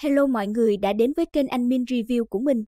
Hello mọi người đã đến với kênh Anh Min Review của mình.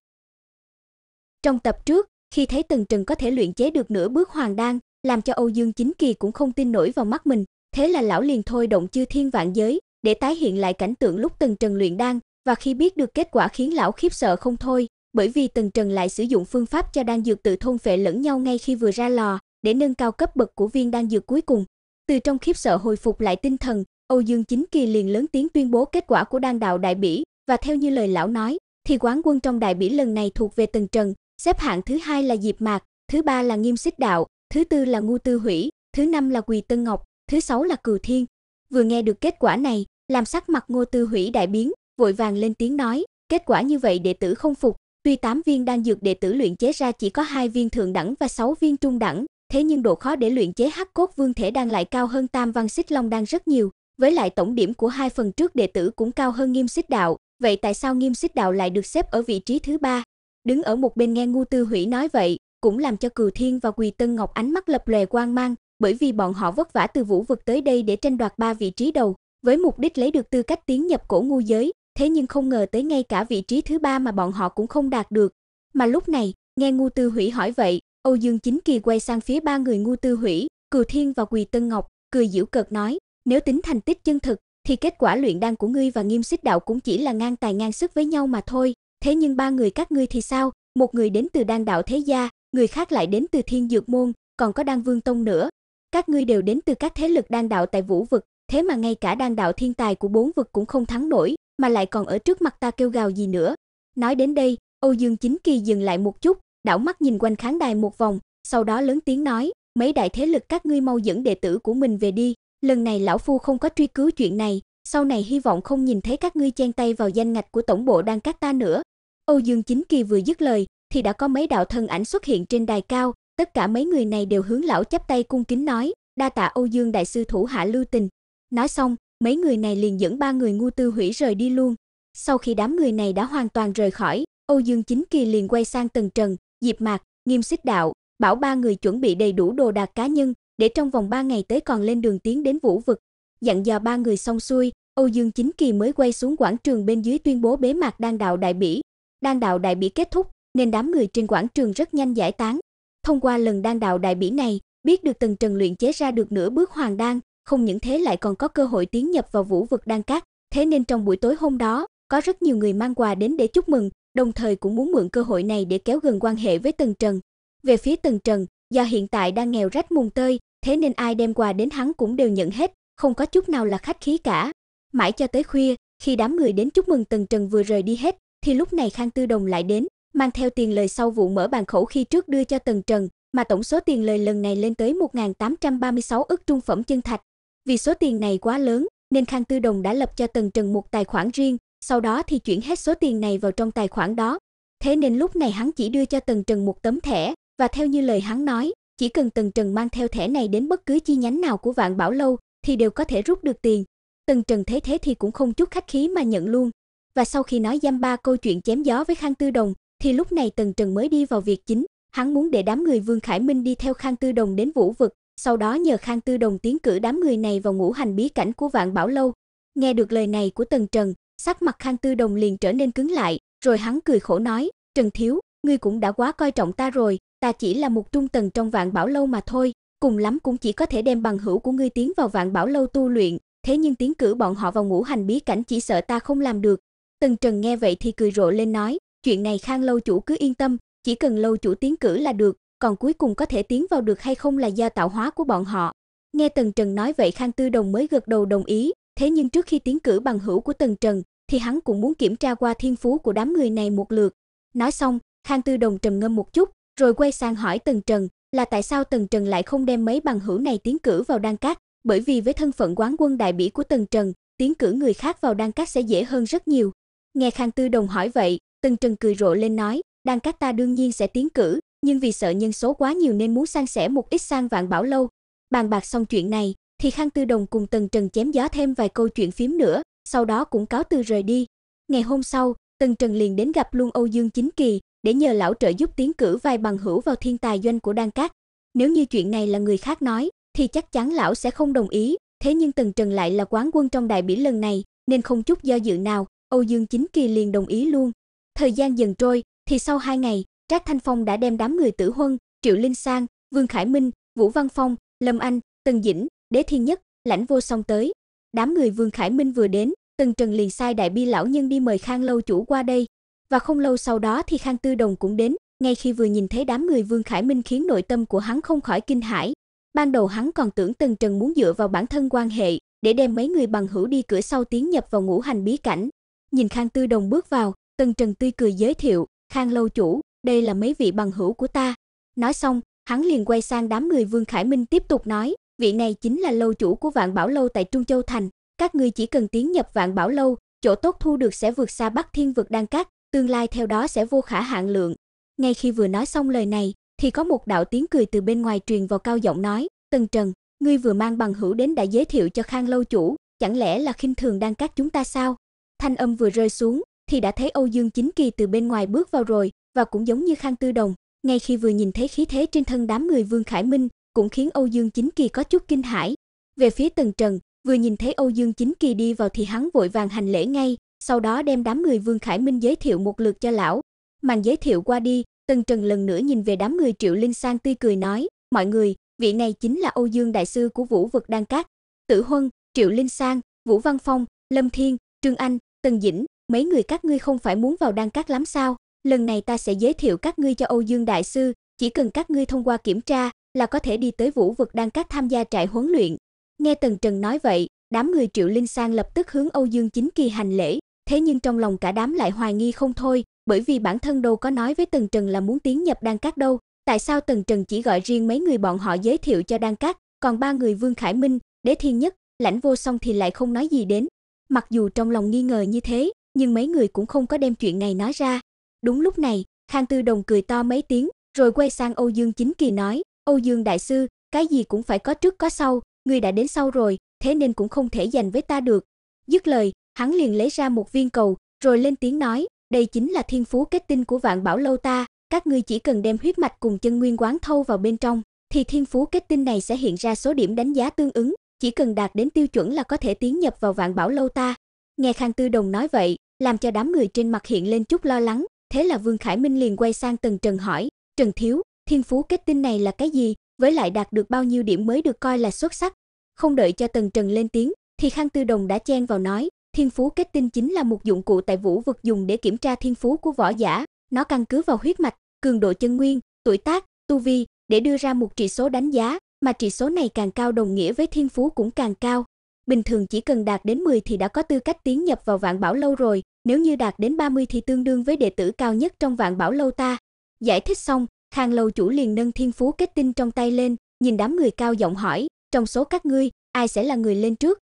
Trong tập trước, khi thấy Tần Trần có thể luyện chế được nửa bước hoàng đan, làm cho Âu Dương Chính Kỳ cũng không tin nổi vào mắt mình, thế là lão liền thôi động chư thiên vạn giới để tái hiện lại cảnh tượng lúc Tần Trần luyện đan, và khi biết được kết quả khiến lão khiếp sợ không thôi, bởi vì Tần Trần lại sử dụng phương pháp cho đan dược tự thôn phệ lẫn nhau ngay khi vừa ra lò, để nâng cao cấp bậc của viên đan dược cuối cùng. Từ trong khiếp sợ hồi phục lại tinh thần, Âu Dương Chính Kỳ liền lớn tiếng tuyên bố kết quả của đan đạo Đại Bỉ, và theo như lời lão nói, thì quán quân trong Đại Bỉ lần này thuộc về Tần Trần, xếp hạng thứ hai là Diệp Mạc, thứ ba là Nghiêm Xích Đạo, thứ tư là Ngô Tư Hủy, thứ năm là Quỳ Tân Ngọc, thứ sáu là Cừu Thiên. Vừa nghe được kết quả này, làm sắc mặt Ngô Tư Hủy đại biến, vội vàng lên tiếng nói, kết quả như vậy đệ tử không phục, tuy 8 viên đan dược đệ tử luyện chế ra chỉ có 2 viên thượng đẳng và 6 viên trung đẳng, thế nhưng độ khó để luyện chế Hắc cốt vương thể đan lại cao hơn Tam văn xích long đan rất nhiều, với lại tổng điểm của hai phần trước đệ tử cũng cao hơn Nghiêm Xích Đạo, vậy tại sao Nghiêm Xích Đạo lại được xếp ở vị trí thứ ba? Đứng ở một bên nghe ngu Tư Hủy nói vậy, cũng làm cho Cừu Thiên và Quỳ Tân Ngọc ánh mắt lập lòe quang mang, bởi vì bọn họ vất vả từ vũ vực tới đây để tranh đoạt ba vị trí đầu, với mục đích lấy được tư cách tiến nhập cổ ngu giới, thế nhưng không ngờ tới ngay cả vị trí thứ ba mà bọn họ cũng không đạt được. Mà lúc này, nghe ngu Tư Hủy hỏi vậy, Âu Dương Chính Kỳ quay sang phía ba người ngu Tư Hủy, Cừu Thiên và Quỳ Tân Ngọc, cười giễu cợt nói, nếu tính thành tích chân thực, thì kết quả luyện đan của ngươi và Nghiêm Xích đạo cũng chỉ là ngang tài ngang sức với nhau mà thôi. Thế nhưng ba người các ngươi thì sao? Một người đến từ Đan đạo thế gia, người khác lại đến từ Thiên Dược môn, còn có Đan Vương tông nữa. Các ngươi đều đến từ các thế lực đan đạo tại Vũ vực, thế mà ngay cả đan đạo thiên tài của bốn vực cũng không thắng nổi, mà lại còn ở trước mặt ta kêu gào gì nữa. Nói đến đây, Âu Dương Chính Kỳ dừng lại một chút, đảo mắt nhìn quanh khán đài một vòng, sau đó lớn tiếng nói, mấy đại thế lực các ngươi mau dẫn đệ tử của mình về đi, lần này lão phu không có truy cứu chuyện này, sau này hy vọng không nhìn thấy các ngươi chen tay vào danh ngạch của tổng bộ đang cắt ta nữa. Âu Dương Chính Kỳ vừa dứt lời, thì đã có mấy đạo thân ảnh xuất hiện trên đài cao, tất cả mấy người này đều hướng lão chắp tay cung kính nói, đa tạ Âu Dương đại sư thủ hạ lưu tình. Nói xong, mấy người này liền dẫn ba người ngu tư hủy rời đi luôn. Sau khi đám người này đã hoàn toàn rời khỏi, Âu Dương Chính Kỳ liền quay sang Tần Trần, Diệp Mạc, Nghiêm Xích Đạo, bảo ba người chuẩn bị đầy đủ đồ đạc cá nhân, để trong vòng 3 ngày tới còn lên đường tiến đến Vũ vực. Dặn dò ba người xong xuôi, Âu Dương Chính Kỳ mới quay xuống quảng trường bên dưới tuyên bố bế mạc Đan đạo đại bỉ. Đan đạo đại bỉ kết thúc, nên đám người trên quảng trường rất nhanh giải tán. Thông qua lần Đan đạo đại bỉ này, biết được Tần Trần luyện chế ra được nửa bước hoàng đan, không những thế lại còn có cơ hội tiến nhập vào Vũ vực Đan cát, thế nên trong buổi tối hôm đó, có rất nhiều người mang quà đến để chúc mừng, đồng thời cũng muốn mượn cơ hội này để kéo gần quan hệ với Tần Trần. Về phía Tần Trần, do hiện tại đang nghèo rách mùng tơi, thế nên ai đem quà đến hắn cũng đều nhận hết, không có chút nào là khách khí cả. Mãi cho tới khuya, khi đám người đến chúc mừng Tần Trần vừa rời đi hết, thì lúc này Khang Tư Đồng lại đến, mang theo tiền lời sau vụ mở bàn khẩu khi trước đưa cho Tần Trần, mà tổng số tiền lời lần này lên tới 1836 ức trung phẩm chân thạch. Vì số tiền này quá lớn, nên Khang Tư Đồng đã lập cho Tần Trần một tài khoản riêng, sau đó thì chuyển hết số tiền này vào trong tài khoản đó. Thế nên lúc này hắn chỉ đưa cho Tần Trần một tấm thẻ, và theo như lời hắn nói, chỉ cần Tần Trần mang theo thẻ này đến bất cứ chi nhánh nào của Vạn Bảo lâu thì đều có thể rút được tiền. Tần Trần thế thế thì cũng không chút khách khí mà nhận luôn. Và sau khi nói giam ba câu chuyện chém gió với Khang Tư Đồng, thì lúc này Tần Trần mới đi vào việc chính, hắn muốn để đám người Vương Khải Minh đi theo Khang Tư Đồng đến Vũ vực, sau đó nhờ Khang Tư Đồng tiến cử đám người này vào ngũ hành bí cảnh của Vạn Bảo lâu. Nghe được lời này của Tần Trần, sắc mặt Khang Tư Đồng liền trở nên cứng lại, rồi hắn cười khổ nói, "Trần thiếu, ngươi cũng đã quá coi trọng ta rồi, ta chỉ là một trung tầng trong vạn bảo lâu mà thôi, cùng lắm cũng chỉ có thể đem bằng hữu của ngươi tiến vào vạn bảo lâu tu luyện, thế nhưng tiến cử bọn họ vào ngũ hành bí cảnh chỉ sợ ta không làm được." Tần Trần nghe vậy thì cười rộ lên nói, "Chuyện này Khang lâu chủ cứ yên tâm, chỉ cần lâu chủ tiến cử là được, còn cuối cùng có thể tiến vào được hay không là do tạo hóa của bọn họ." Nghe Tần Trần nói vậy Khang Tư Đồng mới gật đầu đồng ý, thế nhưng trước khi tiến cử bằng hữu của Tần Trần thì hắn cũng muốn kiểm tra qua thiên phú của đám người này một lượt. Nói xong, Khang Tư Đồng trầm ngâm một chút, rồi quay sang hỏi Tần Trần là tại sao Tần Trần lại không đem mấy bằng hữu này tiến cử vào đan cát, bởi vì với thân phận quán quân đại bỉ của Tần Trần, tiến cử người khác vào đan cát sẽ dễ hơn rất nhiều. Nghe Khang Tư Đồng hỏi vậy, Tần Trần cười rộ lên nói, đan cát ta đương nhiên sẽ tiến cử, nhưng vì sợ nhân số quá nhiều nên muốn san sẻ một ít sang vạn bảo lâu. Bàn bạc xong chuyện này, thì Khang Tư Đồng cùng Tần Trần chém gió thêm vài câu chuyện phím nữa, sau đó cũng cáo từ rời đi. Ngày hôm sau, Tần Trần liền đến gặp luôn Âu Dương Chính Kỳ, để nhờ lão trợ giúp tiến cử vài bằng hữu vào thiên tài doanh của Đan Cát. Nếu như chuyện này là người khác nói, thì chắc chắn lão sẽ không đồng ý, thế nhưng Tần Trần lại là quán quân trong đại biển lần này, nên không chút do dự nào, Âu Dương Chính Kỳ liền đồng ý luôn. Thời gian dần trôi, thì sau hai ngày, Trác Thanh Phong đã đem đám người Tử Huân, Triệu Linh Sang, Vương Khải Minh, Vũ Văn Phong, Lâm Anh, Tần Dĩnh, Đế Thiên Nhất, Lãnh Vô Song tới. Đám người Vương Khải Minh vừa đến, Tần Trần liền sai đại bi lão nhân đi mời Khang lâu chủ qua đây, và không lâu sau đó thì Khang Tư Đồng cũng đến, ngay khi vừa nhìn thấy đám người Vương Khải Minh khiến nội tâm của hắn không khỏi kinh hãi. Ban đầu hắn còn tưởng Tần Trần muốn dựa vào bản thân quan hệ để đem mấy người bằng hữu đi cửa sau tiến nhập vào ngũ hành bí cảnh. Nhìn Khang Tư Đồng bước vào, Tần Trần tươi cười giới thiệu, "Khang lâu chủ, đây là mấy vị bằng hữu của ta." Nói xong, hắn liền quay sang đám người Vương Khải Minh tiếp tục nói, "Vị này chính là lâu chủ của Vạn Bảo lâu tại Trung Châu thành, các ngươi chỉ cần tiến nhập Vạn Bảo lâu, chỗ tốt thu được sẽ vượt xa Bắc Thiên vực đang cát, tương lai theo đó sẽ vô khả hạn lượng. Ngay khi vừa nói xong lời này, thì có một đạo tiếng cười từ bên ngoài truyền vào cao giọng nói, "Tần Trần, ngươi vừa mang bằng hữu đến đã giới thiệu cho Khang lâu chủ, chẳng lẽ là khinh thường đang cắt chúng ta sao?" Thanh âm vừa rơi xuống, thì đã thấy Âu Dương Chính Kỳ từ bên ngoài bước vào rồi, và cũng giống như Khang Tư Đồng, ngay khi vừa nhìn thấy khí thế trên thân đám người Vương Khải Minh, cũng khiến Âu Dương Chính Kỳ có chút kinh hãi. Về phía Tần Trần, vừa nhìn thấy Âu Dương Chính Kỳ đi vào thì hắn vội vàng hành lễ ngay, sau đó đem đám người Vương Khải Minh giới thiệu một lượt cho lão. Màn giới thiệu qua đi, Tần Trần lần nữa nhìn về đám người Triệu Linh Sang tươi cười nói, "Mọi người, vị này chính là Âu Dương đại sư của Vũ vực Đan Cát, Tử Huân, Triệu Linh Sang, Vũ Văn Phong, Lâm Thiên, Trương Anh, Tần Dĩnh, mấy người các ngươi không phải muốn vào Đan Cát lắm sao? Lần này ta sẽ giới thiệu các ngươi cho Âu Dương đại sư, chỉ cần các ngươi thông qua kiểm tra là có thể đi tới Vũ vực Đan Cát tham gia trại huấn luyện." Nghe Tần Trần nói vậy, đám người Triệu Linh Sang lập tức hướng Âu Dương Chính Kỳ hành lễ, thế nhưng trong lòng cả đám lại hoài nghi không thôi, bởi vì bản thân đâu có nói với Tần Trần là muốn tiến nhập Đan Cát đâu, tại sao Tần Trần chỉ gọi riêng mấy người bọn họ giới thiệu cho Đan Cát, còn ba người Vương Khải Minh, Đế Thiên Nhất, Lãnh Vô Song thì lại không nói gì đến. Mặc dù trong lòng nghi ngờ như thế, nhưng mấy người cũng không có đem chuyện này nói ra. Đúng lúc này, Khang Tư Đồng cười to mấy tiếng, rồi quay sang Âu Dương Chính Kỳ nói, "Âu Dương đại sư, cái gì cũng phải có trước có sau, ngươi đã đến sau rồi, thế nên cũng không thể giành với ta được." Dứt lời, hắn liền lấy ra một viên cầu, rồi lên tiếng nói, đây chính là thiên phú kết tinh của vạn bảo lâu ta, các ngươi chỉ cần đem huyết mạch cùng chân nguyên quán thâu vào bên trong, thì thiên phú kết tinh này sẽ hiện ra số điểm đánh giá tương ứng, chỉ cần đạt đến tiêu chuẩn là có thể tiến nhập vào vạn bảo lâu ta. Nghe Khang Tư Đồng nói vậy, làm cho đám người trên mặt hiện lên chút lo lắng, thế là Vương Khải Minh liền quay sang Tần Trần hỏi, "Trần thiếu, thiên phú kết tinh này là cái gì, với lại đạt được bao nhiêu điểm mới được coi là xuất sắc?" Không đợi cho Tần Trần lên tiếng, thì Khang Tư Đồng đã chen vào nói, Thiên phú kết tinh chính là một dụng cụ tại vũ vực dùng để kiểm tra thiên phú của võ giả. Nó căn cứ vào huyết mạch, cường độ chân nguyên, tuổi tác, tu vi để đưa ra một trị số đánh giá, mà trị số này càng cao đồng nghĩa với thiên phú cũng càng cao. Bình thường chỉ cần đạt đến 10 thì đã có tư cách tiến nhập vào vạn bảo lâu rồi, nếu như đạt đến 30 thì tương đương với đệ tử cao nhất trong vạn bảo lâu ta. Giải thích xong, Khang lâu chủ liền nâng thiên phú kết tinh trong tay lên, nhìn đám người cao giọng hỏi, trong số các ngươi, ai sẽ là người lên trước?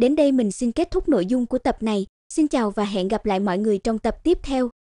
Đến đây mình xin kết thúc nội dung của tập này. Xin chào và hẹn gặp lại mọi người trong tập tiếp theo.